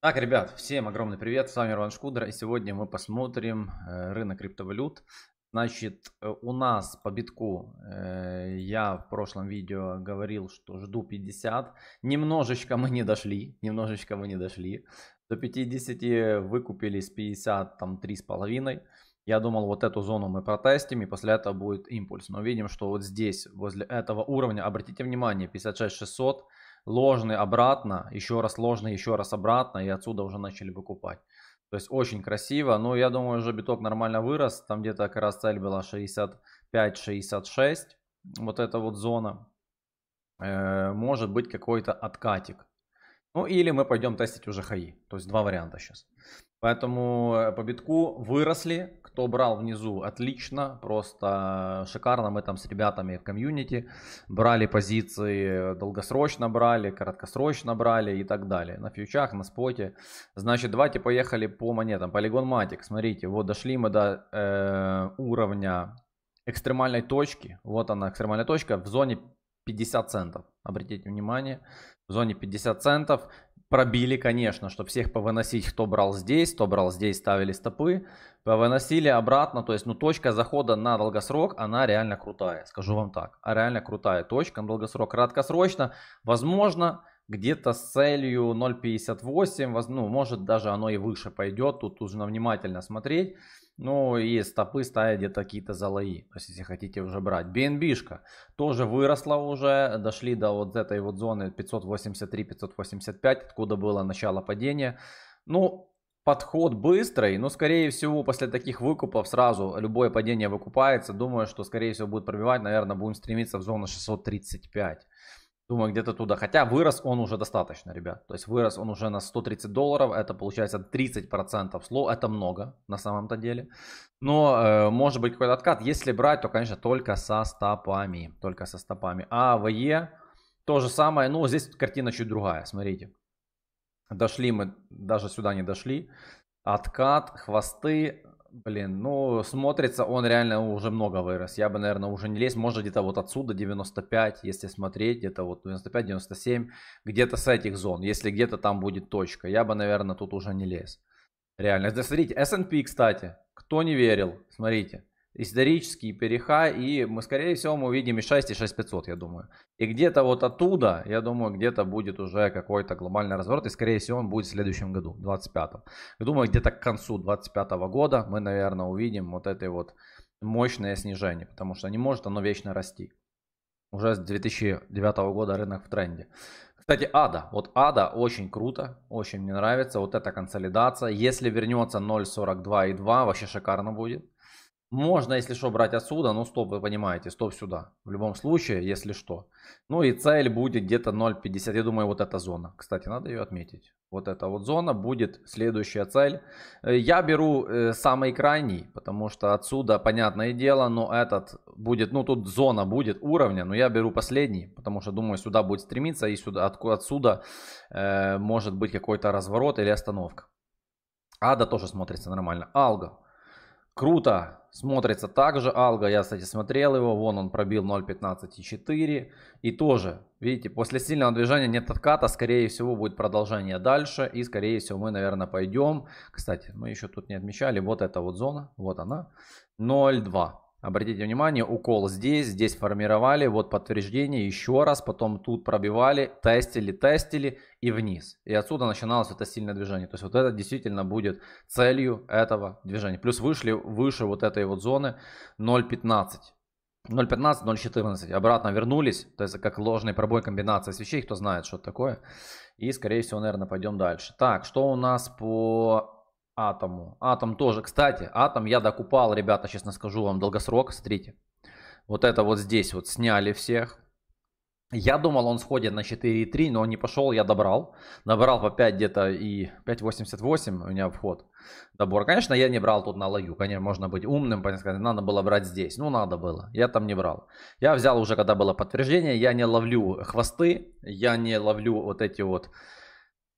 Так, ребят, всем огромный привет, с вами Иван Шкудер, и сегодня мы посмотрим э, рынок криптовалют. Значит, э, у нас по битку, э, я в прошлом видео говорил, что жду 50, немножечко мы не дошли, немножечко мы не дошли, до 50 выкупили с 50, там 3,5, я думал, вот эту зону мы протестим, и после этого будет импульс. Но видим, что вот здесь, возле этого уровня, обратите внимание, 56600 ложный обратно, еще раз ложный, еще раз обратно, и отсюда уже начали выкупать. То есть очень красиво, но я думаю, уже биток нормально вырос, там где-то как раз цель была 65-66, вот эта вот зона, э, может быть какой-то откатик. Ну или мы пойдем тестить уже хаи, то есть два варианта сейчас. Поэтому э, по битку выросли. Кто брал внизу, отлично. Просто э, шикарно. Мы там с ребятами в комьюнити брали позиции. Э, долгосрочно брали, краткосрочно брали и так далее. На фьючах, на споте. Значит, давайте поехали по монетам. Полигон Матик. Смотрите, вот дошли мы до э, уровня экстремальной точки. Вот она, экстремальная точка в зоне 50 центов. Обратите внимание, в зоне 50 центов Пробили, конечно, чтобы всех повыносить, кто брал здесь, кто брал здесь, ставили стопы. Повыносили обратно, то есть, ну, точка захода на долгосрок, она реально крутая, скажу вам так. А реально крутая точка на долгосрок. Краткосрочно, возможно, где-то с целью 0.58, ну, может даже оно и выше пойдет, тут нужно внимательно смотреть. Ну и стопы ставят где-то какие-то залои, то есть если хотите уже брать. BNB-шка тоже выросла уже, дошли до вот этой вот зоны 583-585, откуда было начало падения. Ну, подход быстрый, но скорее всего после таких выкупов сразу любое падение выкупается. Думаю, что скорее всего будет пробивать, наверное, будем стремиться в зону 635. Думаю, где-то туда. Хотя вырос он уже достаточно, ребят. То есть вырос он уже на 130 долларов. Это получается 30% слоу. Это много на самом-то деле. Но э, может быть какой-то откат. Если брать, то, конечно, только со стопами. Только со стопами. А ВЕ то же самое. Ну здесь картина чуть другая. Смотрите. Дошли мы, даже сюда не дошли. Откат, хвосты, Блин, ну смотрится он реально уже много вырос. Я бы, наверное, уже не лез. Может где-то вот отсюда 95, если смотреть, где-то вот 95-97, где-то с этих зон. Если где-то там будет точка, я бы, наверное, тут уже не лез. Реально. Да, смотрите, S&P, кстати, кто не верил, смотрите исторические переха, и мы, скорее всего, мы увидим и 6, и 6500, я думаю. И где-то вот оттуда, я думаю, где-то будет уже какой-то глобальный разворот, и, скорее всего, он будет в следующем году, 25-м. Я думаю, где-то к концу 25 -го года мы, наверное, увидим вот это вот мощное снижение, потому что не может оно вечно расти. Уже с 2009 года рынок в тренде. Кстати, Ада. Вот Ада очень круто, очень мне нравится. Вот эта консолидация. Если вернется 0.42 и 2, вообще шикарно будет. Можно, если что, брать отсюда, но ну, стоп, вы понимаете, стоп сюда. В любом случае, если что. Ну и цель будет где-то 0.50, я думаю, вот эта зона. Кстати, надо ее отметить. Вот эта вот зона будет следующая цель. Э, я беру э, самый крайний, потому что отсюда, понятное дело, но этот будет, ну тут зона будет уровня, но я беру последний, потому что, думаю, сюда будет стремиться и сюда, отсюда э, может быть какой-то разворот или остановка. Ада тоже смотрится нормально. Алга. Круто смотрится также Алга. Я, кстати, смотрел его. Вон он пробил 0.15.4. И тоже, видите, после сильного движения нет отката. Скорее всего, будет продолжение дальше. И, скорее всего, мы, наверное, пойдем. Кстати, мы еще тут не отмечали. Вот эта вот зона. Вот она. 0.2. Обратите внимание, укол здесь, здесь формировали, вот подтверждение, еще раз, потом тут пробивали, тестили, тестили и вниз. И отсюда начиналось это сильное движение. То есть вот это действительно будет целью этого движения. Плюс вышли выше вот этой вот зоны 0.15. 0.15, 0.14. Обратно вернулись. То есть как ложный пробой комбинации свечей. Кто знает, что это такое. И, скорее всего, наверное, пойдем дальше. Так, что у нас по Атому. Атом тоже. Кстати, Атом я докупал, ребята, честно скажу вам, долгосрок. Смотрите. Вот это вот здесь вот сняли всех. Я думал, он сходит на 4,3, но он не пошел, я добрал. Набрал по 5 где-то и 5,88 у меня вход. Добор. Конечно, я не брал тут на лаю. Конечно, можно быть умным, сказать, надо было брать здесь. Ну, надо было. Я там не брал. Я взял уже, когда было подтверждение. Я не ловлю хвосты, я не ловлю вот эти вот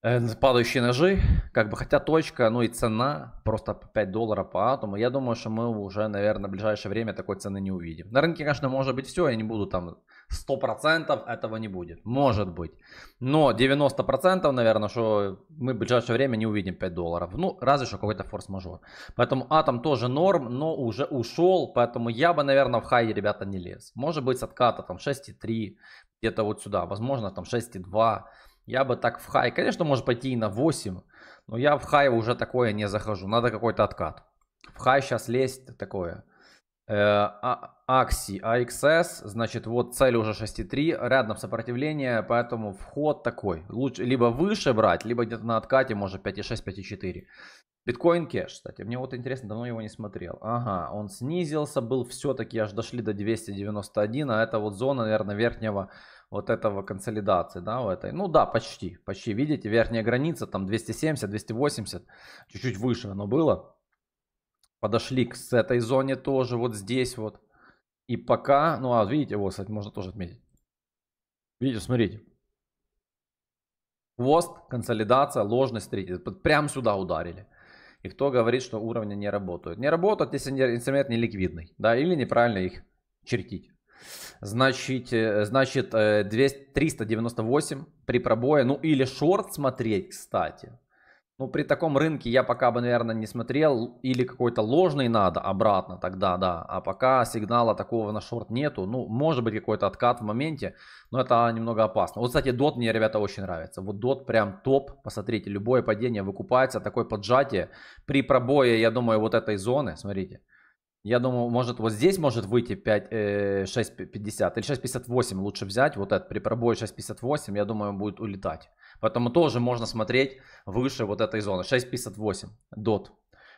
Э, падающие ножи, как бы, хотя точка, ну и цена просто 5 долларов по атому. Я думаю, что мы уже, наверное, в ближайшее время такой цены не увидим. На рынке, конечно, может быть все, я не буду там 100% этого не будет. Может быть. Но 90%, наверное, что мы в ближайшее время не увидим 5 долларов. Ну, разве что какой-то форс-мажор. Поэтому атом тоже норм, но уже ушел, поэтому я бы, наверное, в хай, ребята, не лез. Может быть с отката там 6,3, где-то вот сюда. Возможно, там 6,2. Я бы так в хай, конечно, может пойти и на 8, но я в хай уже такое не захожу. Надо какой-то откат. В хай сейчас лезть такое. Э, Акси, AXS, значит, вот цель уже 6.3, рядом сопротивление, поэтому вход такой. Лучше либо выше брать, либо где-то на откате, может 5.6, 5.4. Биткоин кэш, кстати, мне вот интересно, давно его не смотрел. Ага, он снизился, был все-таки, аж дошли до 291, а это вот зона, наверное, верхнего вот этого консолидации, да, в этой. Ну да, почти, почти. Видите, верхняя граница там 270, 280, чуть-чуть выше оно было. Подошли к с этой зоне тоже, вот здесь вот. И пока, ну а видите, вот, кстати, можно тоже отметить. Видите, смотрите. Хвост, консолидация, ложность, третий. Прям сюда ударили. И кто говорит, что уровни не работают? Не работают, если инструмент не ликвидный, да, или неправильно их чертить. Значит, э, значит 200, э, 398 при пробое. Ну или шорт смотреть, кстати. Ну, при таком рынке я пока бы, наверное, не смотрел. Или какой-то ложный надо обратно тогда, да. А пока сигнала такого на шорт нету. Ну, может быть, какой-то откат в моменте. Но это немного опасно. Вот, кстати, дот мне, ребята, очень нравится. Вот дот прям топ. Посмотрите, любое падение выкупается. Такое поджатие. При пробое, я думаю, вот этой зоны, смотрите. Я думаю, может вот здесь может выйти 5, э, 6.50 или 6.58 лучше взять. Вот этот при пробое 6.58, я думаю, он будет улетать. Поэтому тоже можно смотреть выше вот этой зоны. 6.58 дот.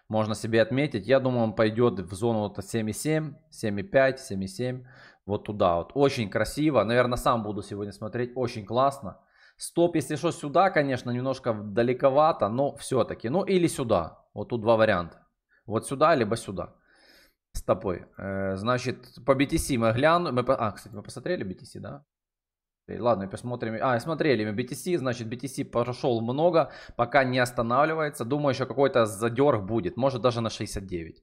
Можно себе отметить. Я думаю, он пойдет в зону вот 7.7, 7.5, 7.7. Вот туда вот. Очень красиво. Наверное, сам буду сегодня смотреть. Очень классно. Стоп, если что, сюда, конечно, немножко далековато, но все-таки. Ну или сюда. Вот тут два варианта. Вот сюда, либо сюда с тобой. Э, значит, по BTC мы глянули. Мы, а, кстати, мы посмотрели BTC, да? Э, ладно, посмотрим. А, смотрели мы BTC, значит, BTC прошел много, пока не останавливается. Думаю, еще какой-то задерг будет, может даже на 69.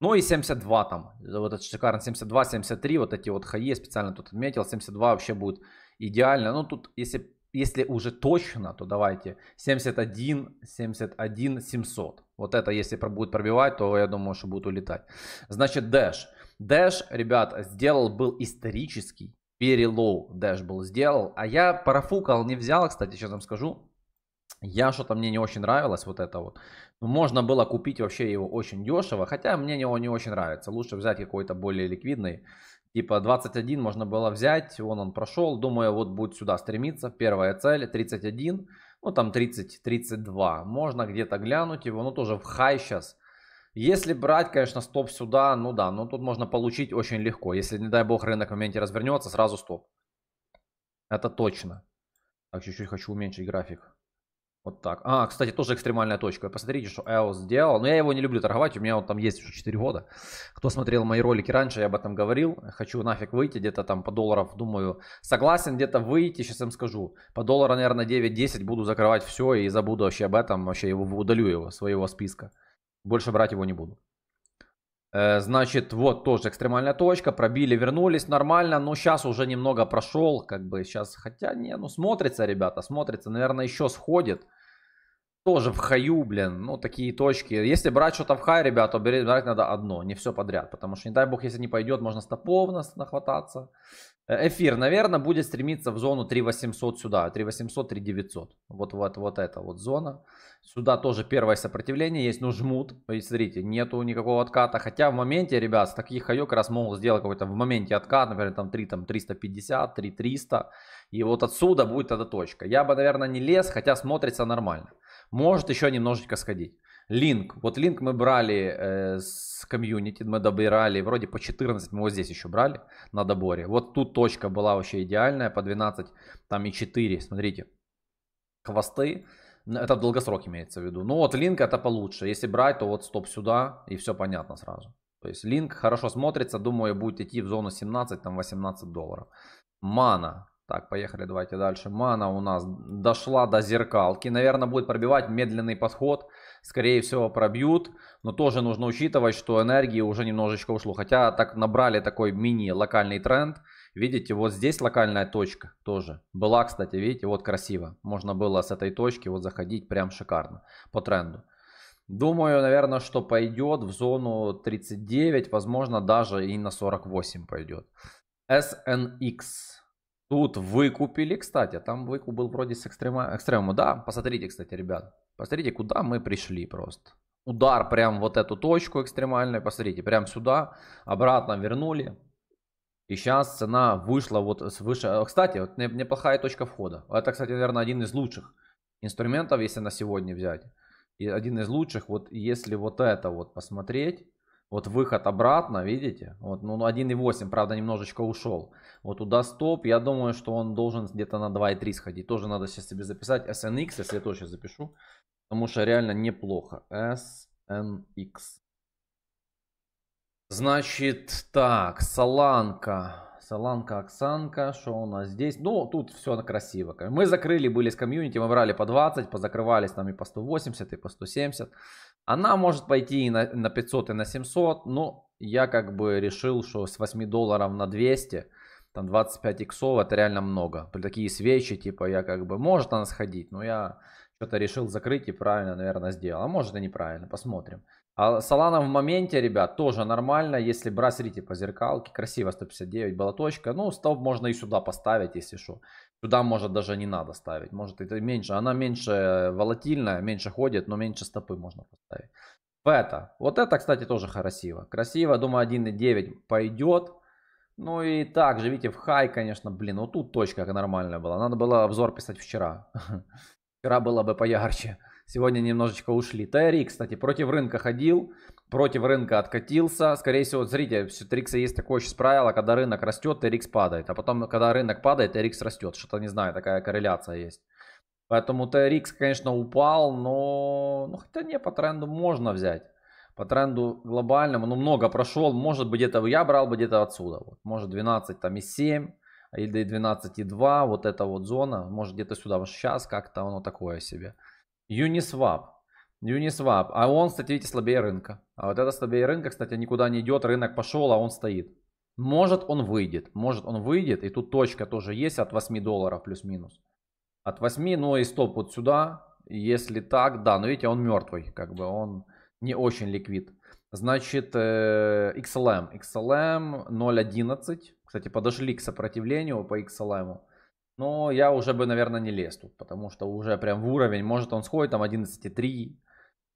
Ну и 72 там, вот этот шикарный 72, 73, вот эти вот хаи, специально тут отметил, 72 вообще будет идеально. Ну тут, если если уже точно, то давайте 71, 71, 700. Вот это, если будет пробивать, то я думаю, что будет улетать. Значит, Dash. Dash, ребят, сделал, был исторический перелоу. Dash был сделал. А я парафукал, не взял, кстати, сейчас вам скажу. Я что-то мне не очень нравилось вот это вот. Ну, можно было купить вообще его очень дешево, хотя мне его не очень нравится. Лучше взять какой-то более ликвидный Типа 21 можно было взять, вон он прошел. Думаю, вот будет сюда стремиться. Первая цель 31, ну там 30-32. Можно где-то глянуть его, ну тоже в хай сейчас. Если брать, конечно, стоп сюда, ну да, но тут можно получить очень легко. Если, не дай бог, рынок в моменте развернется, сразу стоп. Это точно. Так, чуть-чуть хочу уменьшить график. Вот так. А, кстати, тоже экстремальная точка. Посмотрите, что Эо сделал. Но я его не люблю торговать, у меня он там есть уже 4 года. Кто смотрел мои ролики раньше, я об этом говорил. Хочу нафиг выйти, где-то там по долларов, думаю, согласен где-то выйти, сейчас им скажу. По доллару, наверное, 9-10 буду закрывать все и забуду вообще об этом, вообще его удалю его, своего списка. Больше брать его не буду. Э, значит, вот тоже экстремальная точка. Пробили, вернулись нормально, но сейчас уже немного прошел. Как бы сейчас, хотя не, ну смотрится, ребята, смотрится. Наверное, еще сходит тоже в хаю, блин, ну, такие точки. Если брать что-то в хай, ребят, то брать надо одно, не все подряд. Потому что, не дай бог, если не пойдет, можно стопов нас нахвататься. Э, эфир, наверное, будет стремиться в зону 3800 сюда. 3800, 3900. Вот, вот, вот эта вот зона. Сюда тоже первое сопротивление есть, но ну, жмут. И смотрите, нету никакого отката. Хотя в моменте, ребят, такие таких хаек раз могут сделать какой-то в моменте откат. Например, там 3 там, 350, 3 300. И вот отсюда будет эта точка. Я бы, наверное, не лез, хотя смотрится нормально. Может еще немножечко сходить. Линк. Вот линк мы брали э, с комьюнити, мы добирали вроде по 14, мы вот здесь еще брали на доборе. Вот тут точка была вообще идеальная, по 12, там и 4, смотрите. Хвосты, это в долгосрок имеется в виду. Ну вот линк это получше, если брать, то вот стоп сюда и все понятно сразу. То есть линк хорошо смотрится, думаю будет идти в зону 17, там 18 долларов. Мана. Так, поехали, давайте дальше. Мана у нас дошла до зеркалки. Наверное, будет пробивать медленный подход. Скорее всего, пробьют. Но тоже нужно учитывать, что энергии уже немножечко ушло. Хотя так набрали такой мини-локальный тренд. Видите, вот здесь локальная точка тоже. Была, кстати, видите, вот красиво. Можно было с этой точки вот заходить прям шикарно по тренду. Думаю, наверное, что пойдет в зону 39, возможно, даже и на 48 пойдет. SNX. Тут выкупили, кстати, там выкуп был вроде с экстрема, экстремума. Да, посмотрите, кстати, ребят, посмотрите, куда мы пришли просто. Удар прям вот эту точку экстремальную, посмотрите, прям сюда, обратно вернули. И сейчас цена вышла вот свыше. Э, кстати, вот неплохая точка входа. Это, кстати, наверное, один из лучших инструментов, если на сегодня взять. И один из лучших, вот если вот это вот посмотреть, вот выход обратно, видите? Вот, ну, 1.8, правда, немножечко ушел. Вот туда стоп. Я думаю, что он должен где-то на 2.3 сходить. Тоже надо сейчас себе записать. SNX, если я тоже сейчас запишу. Потому что реально неплохо. SNX. Значит, так, Соланка. Соланка, Оксанка, что у нас здесь? Ну, тут все красиво. Мы закрыли, были с комьюнити, мы брали по 20, позакрывались там и по 180, и по 170. Она может пойти и на, на 500, и на 700, но я как бы решил, что с 8 долларов на 200, там 25 иксов, это реально много. При такие свечи, типа, я как бы, может она сходить, но я что-то решил закрыть и правильно, наверное, сделал. А может и неправильно, посмотрим. А Солана в моменте, ребят, тоже нормально. Если брать, смотрите, по зеркалке, красиво 159 была точка. Ну, стоп можно и сюда поставить, если что. Сюда, может, даже не надо ставить. Может, это меньше. Она меньше волатильная, меньше ходит, но меньше стопы можно поставить. Бета. Вот это, кстати, тоже красиво. Красиво, думаю, 1.9 пойдет. Ну и также, видите, в хай, конечно, блин, вот тут точка нормальная была. Надо было обзор писать вчера. Вчера было бы поярче. Сегодня немножечко ушли. Тайри, кстати, против рынка ходил, против рынка откатился. Скорее всего, вот смотрите, у Трикса есть такое сейчас правило, когда рынок растет, Трикс падает. А потом, когда рынок падает, Трикс растет. Что-то, не знаю, такая корреляция есть. Поэтому TRX, конечно, упал, но ну, хотя не, по тренду можно взять. По тренду глобальному, ну много прошел, может быть где-то я брал бы где-то отсюда. Вот, может 12 там и 7, или 12.2, вот эта вот зона, может где-то сюда, вот сейчас как-то оно такое себе. Uniswap. Uniswap. А он, кстати, видите, слабее рынка. А вот это слабее рынка, кстати, никуда не идет, рынок пошел, а он стоит. Может он выйдет, может он выйдет, и тут точка тоже есть от 8 долларов плюс-минус. От 8, ну и стоп вот сюда, если так, да, но видите, он мертвый, как бы он не очень ликвид. Значит, XLM, XLM 0.11, кстати, подошли к сопротивлению по XLM. Но я уже бы, наверное, не лез тут, потому что уже прям в уровень, может он сходит там 11.3. Но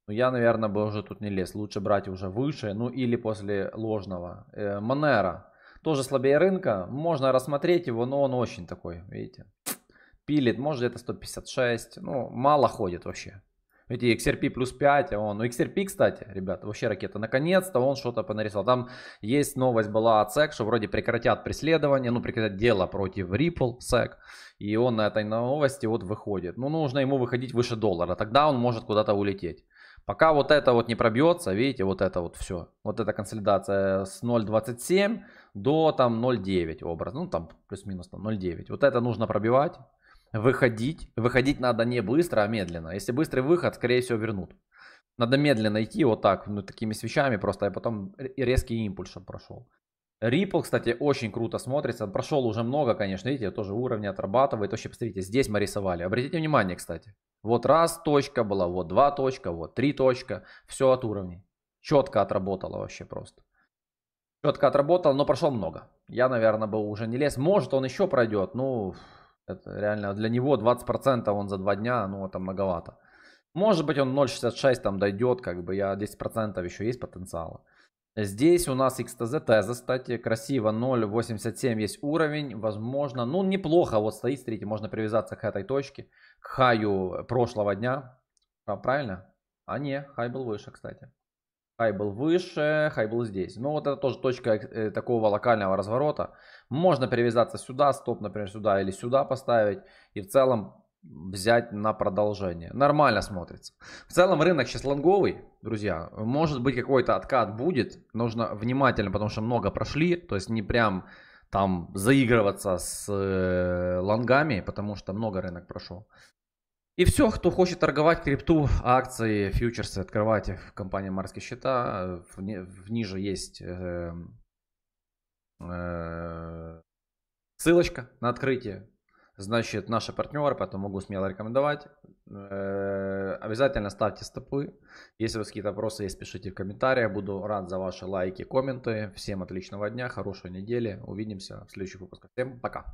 ну, я, наверное, бы уже тут не лез. Лучше брать уже выше, ну или после ложного. Э, Монера. Тоже слабее рынка. Можно рассмотреть его, но он очень такой, видите. Пилит, может где-то 156. Ну, мало ходит вообще. Видите, XRP плюс 5, а он, ну XRP, кстати, ребята, вообще ракета, наконец-то он что-то понарисовал. Там есть новость была от SEC, что вроде прекратят преследование, ну прекратят дело против Ripple, SEC, и он на этой новости вот выходит. Ну нужно ему выходить выше доллара, тогда он может куда-то улететь. Пока вот это вот не пробьется, видите, вот это вот все. Вот эта консолидация с 0.27 до там 0.9 образ. Ну там плюс-минус там 0.9. Вот это нужно пробивать выходить. Выходить надо не быстро, а медленно. Если быстрый выход, скорее всего, вернут. Надо медленно идти вот так, ну, такими свечами просто, и а потом резкий импульс, чтобы прошел. Ripple, кстати, очень круто смотрится. Прошел уже много, конечно, видите, тоже уровни отрабатывает. Вообще, посмотрите, здесь мы рисовали. Обратите внимание, кстати. Вот раз точка была, вот два точка, вот три точка. Все от уровней. Четко отработало вообще просто. Четко отработало, но прошел много. Я, наверное, бы уже не лез. Может, он еще пройдет, ну... Но это реально для него 20% он за два дня, ну это многовато. Может быть он 0.66 там дойдет, как бы я 10% еще есть потенциала. Здесь у нас XTZ теза, кстати, красиво 0.87 есть уровень, возможно, ну неплохо, вот стоит, смотрите, можно привязаться к этой точке, к хаю прошлого дня, правильно? А не, хай был выше, кстати. Хай был выше, хай был здесь. Но ну, вот это тоже точка э, такого локального разворота. Можно перевязаться сюда, стоп, например, сюда или сюда поставить. И в целом взять на продолжение. Нормально смотрится. В целом рынок сейчас лонговый, друзья. Может быть какой-то откат будет. Нужно внимательно, потому что много прошли. То есть не прям там заигрываться с э, лонгами, потому что много рынок прошел. И все, кто хочет торговать крипту, акции, фьючерсы, открывайте в компании Марские счета. В, в ниже есть э, э, ссылочка на открытие. Значит, наши партнеры, поэтому могу смело рекомендовать. Э, обязательно ставьте стопы. Если у вас какие-то вопросы есть, пишите в комментариях. Буду рад за ваши лайки, комменты. Всем отличного дня, хорошей недели. Увидимся в следующих выпусках. Всем пока.